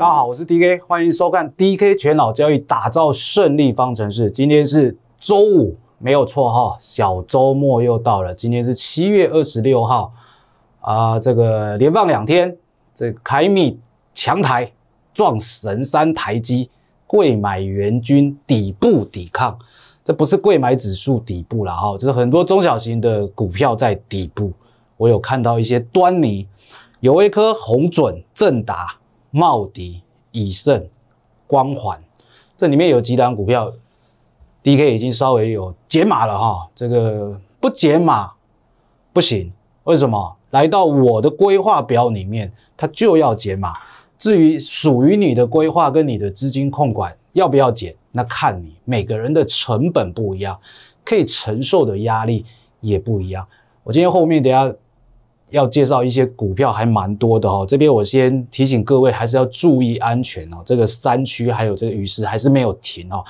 大家好，我是 DK，欢迎收看 DK 全脑交易打造胜利方程式。今天是周五，没有错哈，小周末又到了。今天是七月二十六号，啊，这个连放两天，这凯米强台撞神山台基，贵买援军底部抵抗，这不是贵买指数底部了哈，就是很多中小型的股票在底部。我有看到一些端倪，有一颗红准正达。茂迪、以盛、光环，这里面有几档股票，D K 已经稍微有解码了哈。这个不解码不行，为什么？来到我的规划表里面，它就要解码。至于属于你的规划跟你的资金控管要不要解，那看你每个人的成本不一样，可以承受的压力也不一样。我今天后面等下。要介绍一些股票还蛮多的哈，这边我先提醒各位还是要注意安全哦。这个山区还有这个雨势还是没有停哦，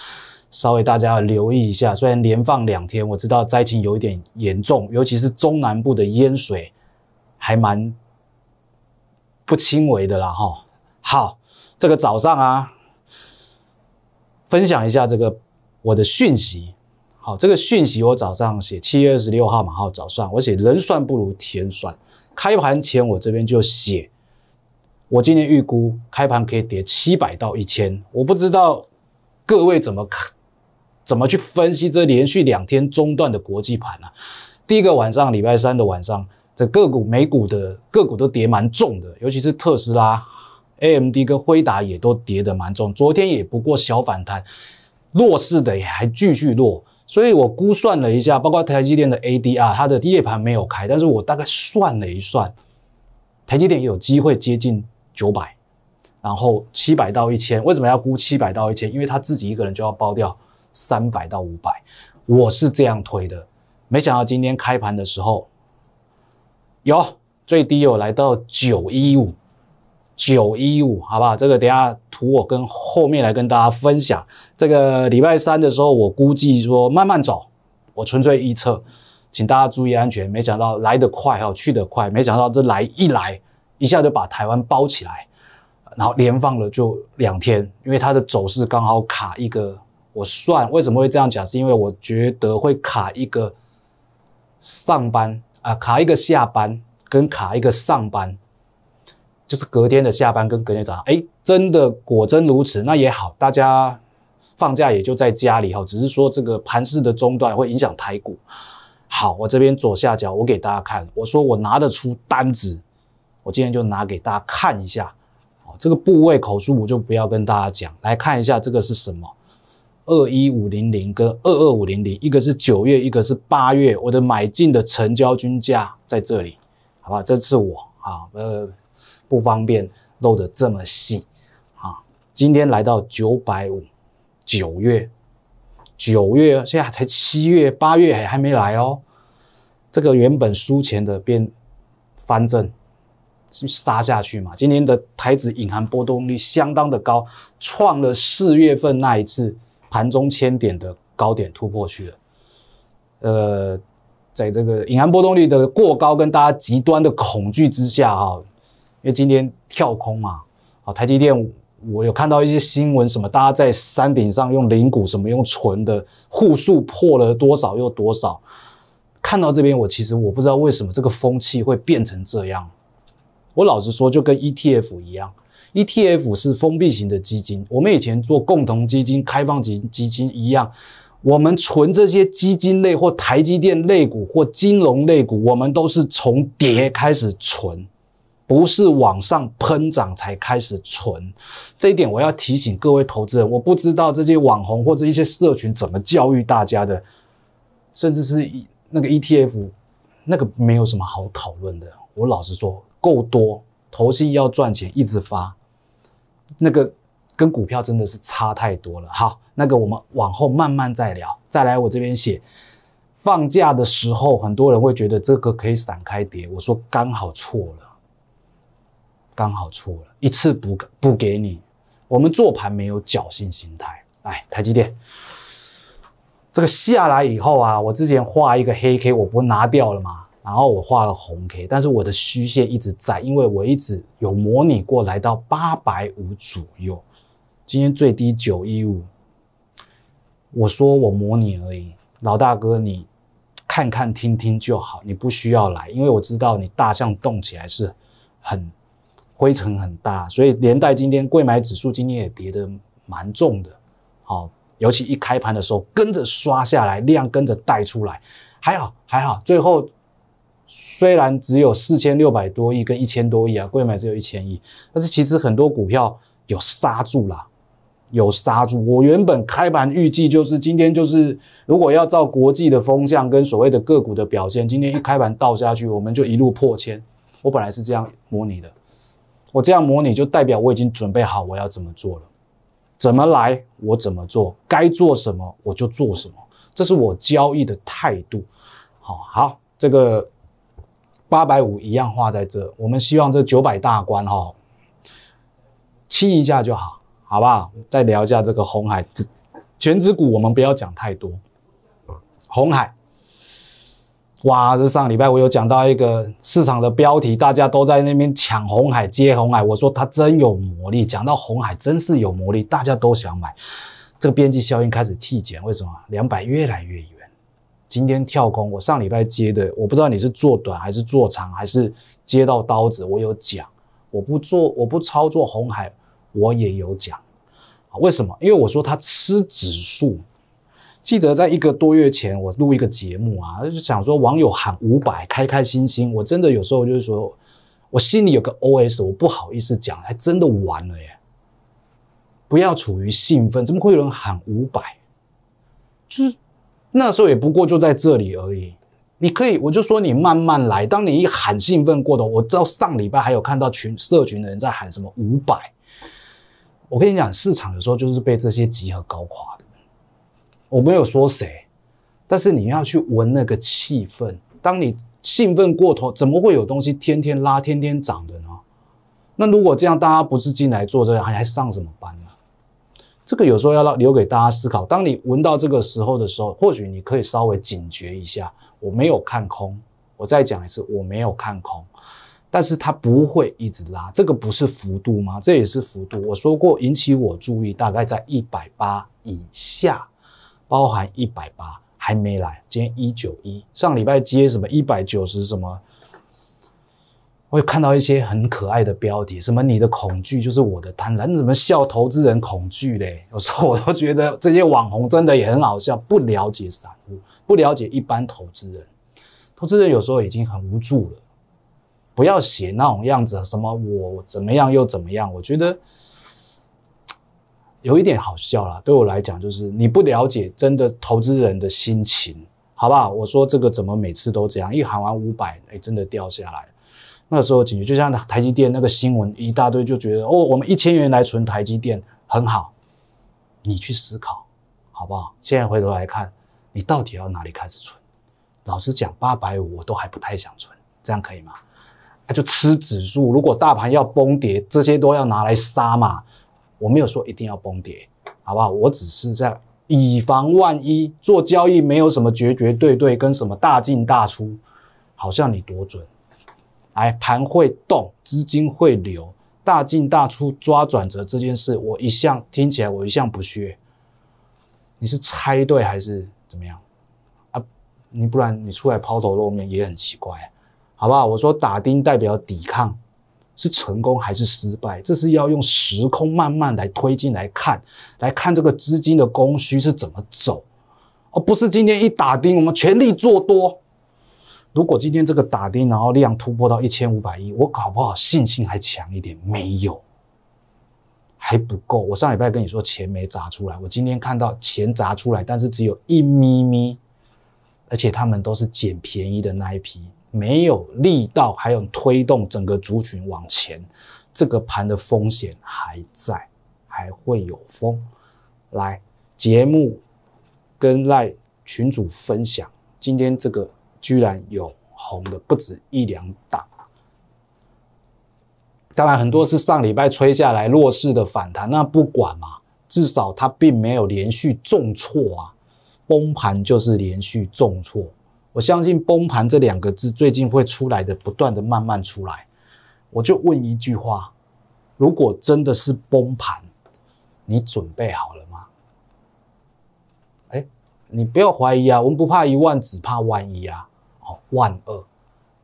稍微大家要留意一下。虽然连放两天，我知道灾情有一点严重，尤其是中南部的淹水还蛮不轻微的啦哈。好，这个早上啊，分享一下这个我的讯息。这个讯息我早上写，七月二十六号，马后早上我写，人算不如天算。开盘前我这边就写，我今天预估开盘可以跌七百到一千。我不知道各位怎么看，怎么去分析这连续两天中断的国际盘啊？第一个晚上，礼拜三的晚上，这个股美股的个股都跌蛮重的，尤其是特斯拉、AMD 跟辉达也都跌的蛮重。昨天也不过小反弹，弱势的也还继续弱。所以我估算了一下，包括台积电的 ADR，它的夜盘没有开，但是我大概算了一算，台积电有机会接近九百，然后七百到一千。为什么要估七百到一千？因为他自己一个人就要包掉三百到五百，我是这样推的。没想到今天开盘的时候，有最低有来到九一五。九一五，好不好？这个等下图我跟后面来跟大家分享。这个礼拜三的时候，我估计说慢慢走，我纯粹预测，请大家注意安全。没想到来得快哈，去得快，没想到这来一来一下就把台湾包起来，然后连放了就两天，因为它的走势刚好卡一个。我算为什么会这样讲，是因为我觉得会卡一个上班啊，卡一个下班，跟卡一个上班。就是隔天的下班跟隔天早上，哎，真的果真如此，那也好，大家放假也就在家里哈。只是说这个盘市的中断会影响台股。好，我这边左下角我给大家看，我说我拿得出单子，我今天就拿给大家看一下。好，这个部位口述我就不要跟大家讲，来看一下这个是什么，二一五零零跟二二五零零，一个是九月，一个是八月，我的买进的成交均价在这里，好吧？这是我，啊，呃。不方便漏得这么细，啊！今天来到九百五，九月，九月现在才七月、八月还还没来哦。这个原本输钱的变翻正，杀下去嘛。今天的台子隐含波动率相当的高，创了四月份那一次盘中千点的高点突破去了。呃，在这个隐含波动率的过高跟大家极端的恐惧之下，哈。因为今天跳空嘛，好，台积电我有看到一些新闻，什么大家在山顶上用零股什么用存的户数破了多少又多少，看到这边我其实我不知道为什么这个风气会变成这样。我老实说，就跟 ETF 一样，ETF 是封闭型的基金，我们以前做共同基金、开放型基金一样，我们存这些基金类或台积电类股或金融类股，我们都是从跌开始存。不是往上喷涨才开始存，这一点我要提醒各位投资人。我不知道这些网红或者一些社群怎么教育大家的，甚至是那个 ETF，那个没有什么好讨论的。我老实说，够多，投信要赚钱，一直发，那个跟股票真的是差太多了。好，那个我们往后慢慢再聊，再来我这边写。放假的时候，很多人会觉得这个可以散开跌，我说刚好错了。刚好错了一次补补给你，我们做盘没有侥幸心态。来，台积电这个下来以后啊，我之前画一个黑 K，我不拿掉了吗？然后我画了红 K，但是我的虚线一直在，因为我一直有模拟过来到八百五左右，今天最低九一五，我说我模拟而已，老大哥你看看听听就好，你不需要来，因为我知道你大象动起来是很。灰尘很大，所以连带今天贵买指数今天也跌得蛮重的。好，尤其一开盘的时候跟着刷下来，量跟着带出来，还好还好。最后虽然只有四千六百多亿跟一千多亿啊，贵买只有一千亿，但是其实很多股票有刹住了，有刹住。我原本开盘预计就是今天就是如果要照国际的风向跟所谓的个股的表现，今天一开盘倒下去，我们就一路破千。我本来是这样模拟的。我这样模拟就代表我已经准备好我要怎么做了，怎么来我怎么做，该做什么我就做什么，这是我交易的态度。好好，这个八百五一样画在这，我们希望这九百大关哈，清一下就好，好不好？再聊一下这个红海，这全指股我们不要讲太多，红海。哇，这上礼拜我有讲到一个市场的标题，大家都在那边抢红海接红海，我说它真有魔力，讲到红海真是有魔力，大家都想买。这个边际效应开始递减，为什么？两百越来越远，今天跳空。我上礼拜接的，我不知道你是做短还是做长，还是接到刀子，我有讲。我不做，我不操作红海，我也有讲。为什么？因为我说它吃指数。记得在一个多月前，我录一个节目啊，就是想说网友喊五百，开开心心。我真的有时候就是说，我心里有个 O S，我不好意思讲，还真的完了耶。不要处于兴奋，怎么会有人喊五百？就是那时候也不过就在这里而已。你可以，我就说你慢慢来。当你一喊兴奋过的，我知道上礼拜还有看到群社群的人在喊什么五百。我跟你讲，市场有时候就是被这些集合搞垮。我没有说谁，但是你要去闻那个气氛。当你兴奋过头，怎么会有东西天天拉、天天涨的呢？那如果这样，大家不是进来做这还还上什么班呢？这个有时候要留给大家思考。当你闻到这个时候的时候，或许你可以稍微警觉一下。我没有看空，我再讲一次，我没有看空，但是它不会一直拉，这个不是幅度吗？这也是幅度。我说过，引起我注意，大概在一百八以下。包含一百八还没来，今天一九一上礼拜接什么一百九十什么，会看到一些很可爱的标题，什么你的恐惧就是我的贪婪，怎么笑投资人恐惧嘞？有时候我都觉得这些网红真的也很好笑，不了解散户，不了解一般投资人，投资人有时候已经很无助了，不要写那种样子，什么我怎么样又怎么样，我觉得。有一点好笑了，对我来讲就是你不了解真的投资人的心情，好不好？我说这个怎么每次都这样？一喊完五百，哎，真的掉下来。那时候警觉就像台积电那个新闻一大堆，就觉得哦，我们一千元来存台积电很好。你去思考，好不好？现在回头来看，你到底要哪里开始存？老实讲，八百五我都还不太想存，这样可以吗？啊，就吃指数，如果大盘要崩跌，这些都要拿来杀嘛。我没有说一定要崩跌，好不好？我只是在以防万一做交易，没有什么绝绝对对跟什么大进大出，好像你多准。哎，盘会动，资金会流，大进大出抓转折这件事，我一向听起来我一向不屑。你是猜对还是怎么样？啊，你不然你出来抛头露面也很奇怪，好不好？我说打钉代表抵抗。是成功还是失败？这是要用时空慢慢来推进来看，来看这个资金的供需是怎么走，而不是今天一打钉我们全力做多。如果今天这个打钉，然后量突破到一千五百亿，我搞不好信心还强一点。没有，还不够。我上礼拜跟你说钱没砸出来，我今天看到钱砸出来，但是只有一咪咪，而且他们都是捡便宜的那一批。没有力道，还有推动整个族群往前，这个盘的风险还在，还会有风。来节目跟赖群主分享，今天这个居然有红的不止一两档，当然很多是上礼拜吹下来弱势的反弹，那不管嘛，至少它并没有连续重挫啊，崩盘就是连续重挫。我相信“崩盘”这两个字最近会出来的，不断的慢慢出来。我就问一句话：如果真的是崩盘，你准备好了吗？哎，你不要怀疑啊，我们不怕一万，只怕万一啊。好，万二，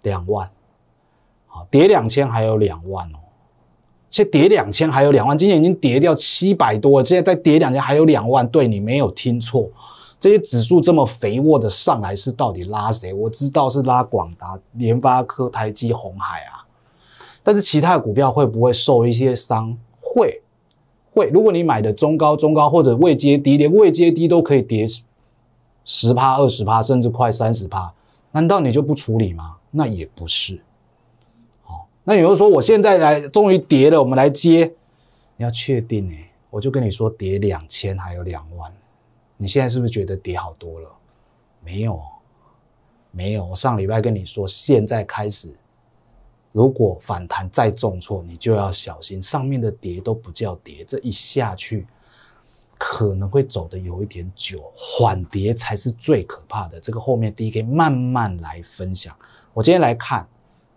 两万，好，跌两千还有两万哦。现在跌两千还有两万，今天已经跌掉七百多，了，现在再跌两千还有两万。对，你没有听错。这些指数这么肥沃的上来是到底拉谁？我知道是拉广达、联发科、台积、红海啊，但是其他股票会不会受一些伤？会，会。如果你买的中高、中高或者未接低，连未接低都可以跌十趴、二十趴，甚至快三十趴，难道你就不处理吗？那也不是。好，那有人说我现在来，终于跌了，我们来接。你要确定哎，我就跟你说，跌两千还有两万。你现在是不是觉得跌好多了？没有，没有。我上礼拜跟你说，现在开始，如果反弹再重挫，你就要小心。上面的跌都不叫跌，这一下去可能会走的有一点久，缓跌才是最可怕的。这个后面 D 可以慢慢来分享。我今天来看，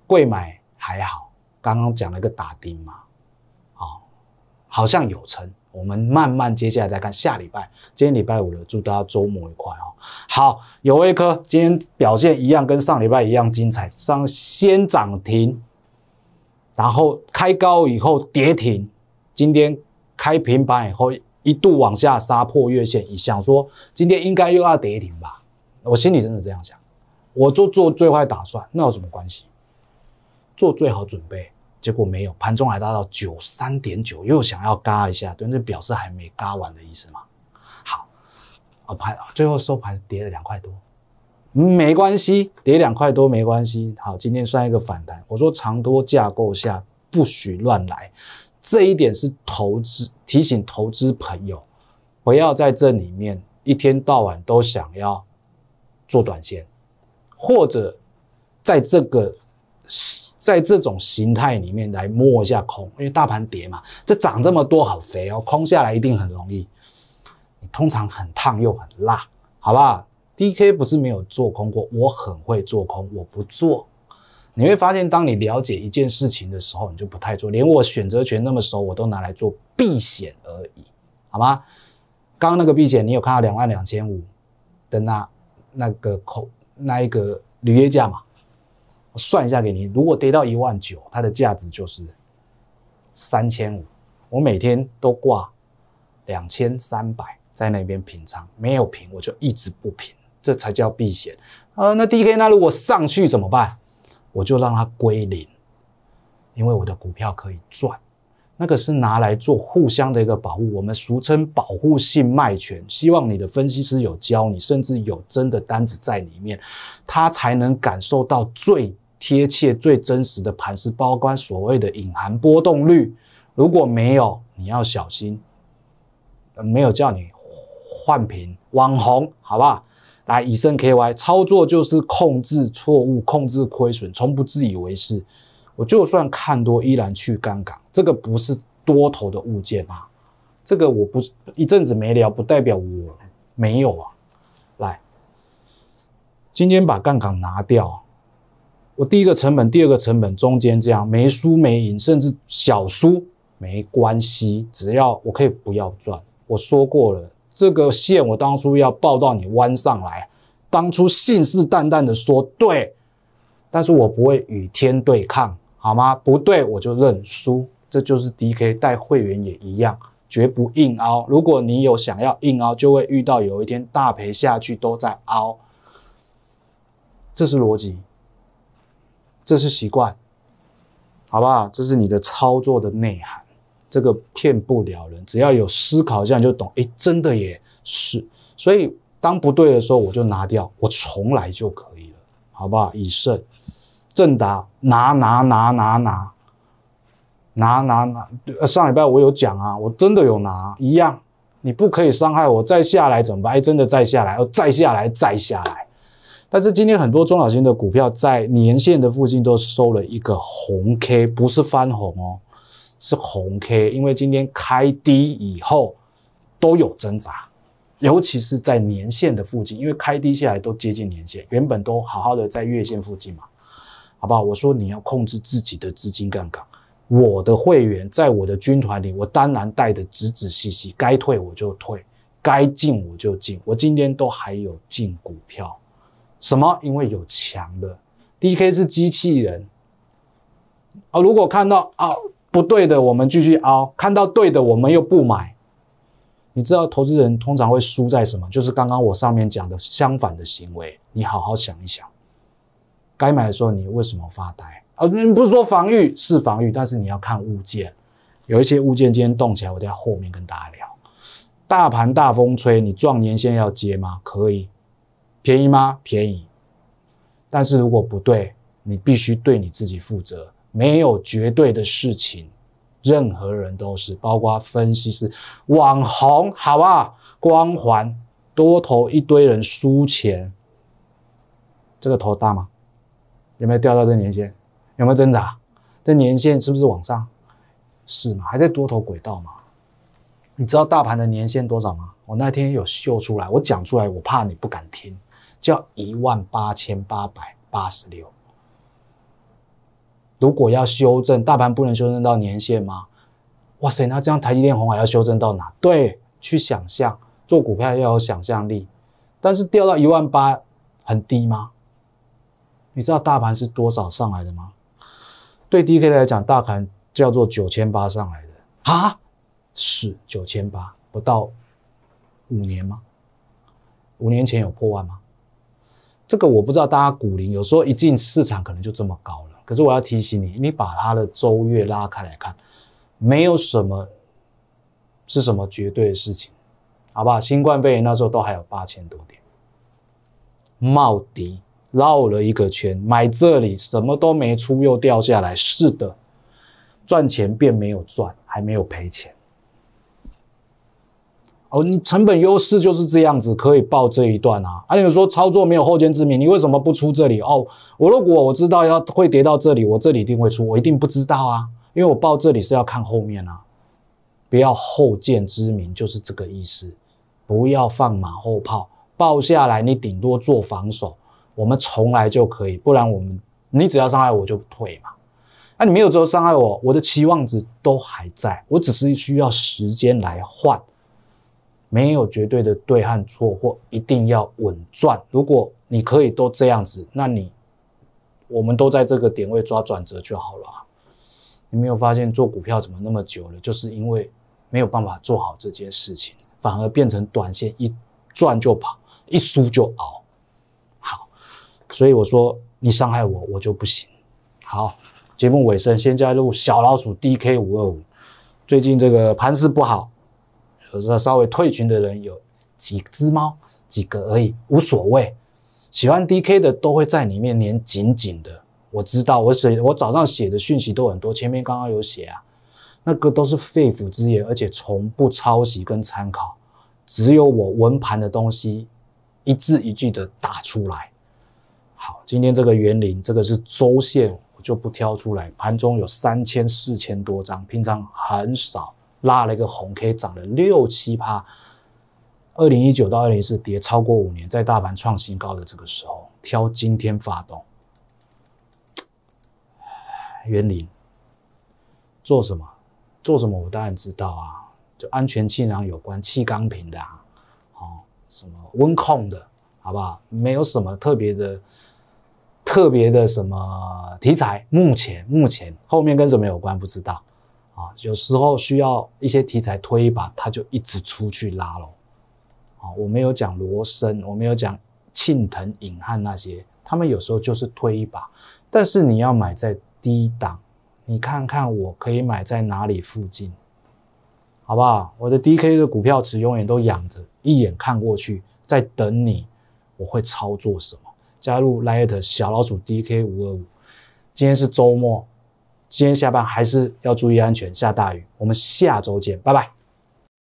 贵买还好。刚刚讲了一个打钉嘛，好，好像有成。我们慢慢接下来再看下礼拜，今天礼拜五了，祝大家周末愉快哦。好，有一颗今天表现一样，跟上礼拜一样精彩，上先涨停，然后开高以后跌停，今天开平板以后一度往下杀破月线，想说今天应该又要跌停吧，我心里真的这样想，我就做最坏打算，那有什么关系？做最好准备。结果没有，盘中还拉到九三点九，又想要嘎一下，对，那表示还没嘎完的意思嘛。好，啊盘最后收盘跌了两块多，没关系，跌两块多没关系。好，今天算一个反弹。我说长多架构下不许乱来，这一点是投资提醒投资朋友，不要在这里面一天到晚都想要做短线，或者在这个。在这种形态里面来摸一下空，因为大盘跌嘛，这涨这么多好肥哦，空下来一定很容易。你通常很烫又很辣，好不好？D K 不是没有做空过，我很会做空，我不做。你会发现，当你了解一件事情的时候，你就不太做。连我选择权那么熟，我都拿来做避险而已，好吗？刚刚那个避险，你有看到两万两千五的那那个口那一个履约价嘛？算一下给您，如果跌到一万九，它的价值就是三千五。我每天都挂两千三百在那边平仓，没有平我就一直不平，这才叫避险呃，那 D K 那如果上去怎么办？我就让它归零，因为我的股票可以赚，那个是拿来做互相的一个保护，我们俗称保护性卖权。希望你的分析师有教你，甚至有真的单子在里面，他才能感受到最。贴切最真实的盘实，包括所谓的隐含波动率，如果没有，你要小心。没有叫你换屏网红，好不好？来以身 KY 操作，就是控制错误，控制亏损，从不自以为是。我就算看多，依然去杠杆，这个不是多头的物件嘛？这个我不是一阵子没聊，不代表我没有啊。来，今天把杠杆拿掉。我第一个成本，第二个成本中间这样没输没赢，甚至小输没关系，只要我可以不要赚。我说过了，这个线我当初要抱到你弯上来，当初信誓旦旦的说对，但是我不会与天对抗，好吗？不对，我就认输。这就是 D K 带会员也一样，绝不硬凹。如果你有想要硬凹，就会遇到有一天大赔下去都在凹，这是逻辑。这是习惯，好不好？这是你的操作的内涵，这个骗不了人。只要有思考一下就懂。哎，真的也是。所以当不对的时候，我就拿掉，我重来就可以了，好不好？以胜正答拿拿拿拿拿拿拿拿。上礼拜我有讲啊，我真的有拿一样，你不可以伤害我。再下来怎么办？哎，真的再下来，哦，再下来，再下来。但是今天很多中小型的股票在年线的附近都收了一个红 K，不是翻红哦，是红 K。因为今天开低以后都有挣扎，尤其是在年线的附近，因为开低下来都接近年线，原本都好好的在月线附近嘛，好不好？我说你要控制自己的资金杠杆，我的会员在我的军团里，我当然带的仔仔细细，该退我就退，该进我就进，我今天都还有进股票。什么？因为有强的，D K 是机器人啊。如果看到啊不对的，我们继续凹；看到对的，我们又不买。你知道投资人通常会输在什么？就是刚刚我上面讲的相反的行为。你好好想一想，该买的时候你为什么发呆啊？你不是说防御是防御，但是你要看物件。有一些物件今天动起来，我在后面跟大家聊。大盘大风吹，你壮年现在要接吗？可以。便宜吗？便宜，但是如果不对，你必须对你自己负责。没有绝对的事情，任何人都是，包括分析师、网红，好吧？光环多头一堆人输钱，这个头大吗？有没有掉到这年线？有没有挣扎？这年线是不是往上？是吗？还在多头轨道吗？你知道大盘的年限多少吗？我那天有秀出来，我讲出来，我怕你不敢听。叫一万八千八百八十六。如果要修正，大盘不能修正到年限吗？哇塞，那这样台积电红海要修正到哪？对，去想象，做股票要有想象力。但是掉到一万八，很低吗？你知道大盘是多少上来的吗？对 D K 来讲，大盘叫做九千八上来的啊，是九千八，不到五年吗？五年前有破万吗？这个我不知道大家股龄，有时候一进市场可能就这么高了。可是我要提醒你，你把它的周月拉开来看，没有什么是什么绝对的事情，好吧？新冠肺炎那时候都还有八千多点，茂迪绕了一个圈，买这里什么都没出又掉下来，是的，赚钱便没有赚，还没有赔钱。哦，你成本优势就是这样子，可以报这一段啊。还有说操作没有后见之明，你为什么不出这里？哦，我如果我知道要会跌到这里，我这里一定会出，我一定不知道啊，因为我报这里是要看后面啊。不要后见之明就是这个意思，不要放马后炮，报下来你顶多做防守，我们从来就可以，不然我们你只要伤害我就退嘛。那你没有说伤害我，我的期望值都还在，我只是需要时间来换。没有绝对的对和错，或一定要稳赚。如果你可以都这样子，那你我们都在这个点位抓转折就好了啊！你没有发现做股票怎么那么久了，就是因为没有办法做好这件事情，反而变成短线一赚就跑，一输就熬。好，所以我说你伤害我，我就不行。好，节目尾声，先加入小老鼠 D K 五二五，最近这个盘势不好。有时候稍微退群的人有几只猫，几个而已，无所谓。喜欢 DK 的都会在里面连紧紧的。我知道，我写我早上写的讯息都很多，前面刚刚有写啊，那个都是肺腑之言，而且从不抄袭跟参考，只有我文盘的东西，一字一句的打出来。好，今天这个园林，这个是周线，我就不挑出来。盘中有三千、四千多张，平常很少。拉了一个红 K，涨了六七趴。二零一九到二零四，跌超过五年，在大盘创新高的这个时候，挑今天发动。园林做什么？做什么？我当然知道啊，就安全气囊有关、气缸瓶的啊，哦，什么温控的，好不好？没有什么特别的、特别的什么题材。目前目前后面跟什么有关？不知道。啊，有时候需要一些题材推一把，它就一直出去拉喽。啊，我没有讲罗森，我没有讲庆腾、永汉那些，他们有时候就是推一把。但是你要买在低档，你看看我可以买在哪里附近，好不好？我的 DK 的股票池永远都养着，一眼看过去在等你，我会操作什么？加入 Light 小老鼠 DK 五二五，今天是周末。今天下班还是要注意安全，下大雨。我们下周见，拜拜。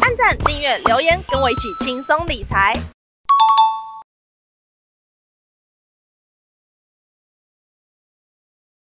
按赞、订阅、留言，跟我一起轻松理财。